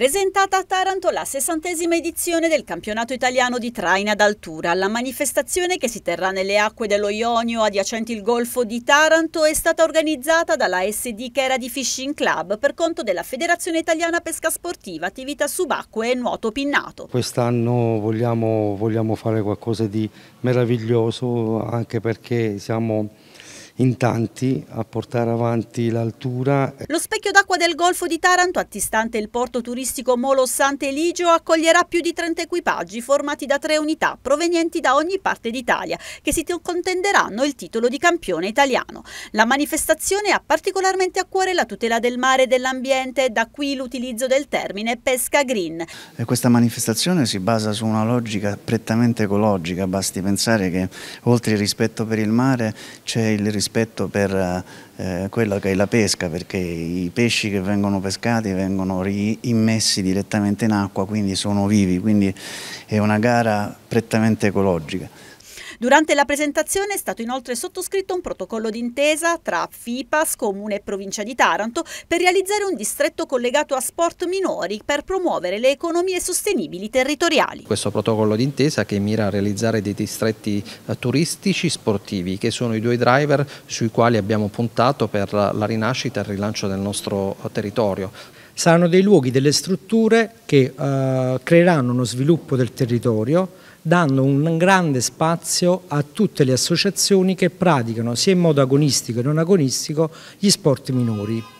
Presentata a Taranto la sessantesima edizione del campionato italiano di traina d'altura. La manifestazione che si terrà nelle acque dello Ionio adiacenti il Golfo di Taranto è stata organizzata dalla SD Chera di Fishing Club per conto della Federazione Italiana Pesca Sportiva, attività subacquee e nuoto pinnato. Quest'anno vogliamo, vogliamo fare qualcosa di meraviglioso anche perché siamo in tanti a portare avanti l'altura. Lo specchio d'acqua del Golfo di Taranto, attistante il porto turistico Molo Sant'Eligio, accoglierà più di 30 equipaggi formati da tre unità provenienti da ogni parte d'Italia che si contenderanno il titolo di campione italiano. La manifestazione ha particolarmente a cuore la tutela del mare e dell'ambiente, da qui l'utilizzo del termine pesca green. E questa manifestazione si basa su una logica prettamente ecologica, basti pensare che oltre il rispetto per il mare c'è il rispetto rispetto per eh, quella che è la pesca, perché i pesci che vengono pescati vengono immessi direttamente in acqua, quindi sono vivi, quindi è una gara prettamente ecologica. Durante la presentazione è stato inoltre sottoscritto un protocollo d'intesa tra FIPAS, Comune e Provincia di Taranto per realizzare un distretto collegato a sport minori per promuovere le economie sostenibili territoriali. Questo protocollo d'intesa che mira a realizzare dei distretti eh, turistici sportivi che sono i due driver sui quali abbiamo puntato per la rinascita e il rilancio del nostro eh, territorio saranno dei luoghi, delle strutture che eh, creeranno uno sviluppo del territorio dando un grande spazio a tutte le associazioni che praticano sia in modo agonistico che non agonistico gli sport minori.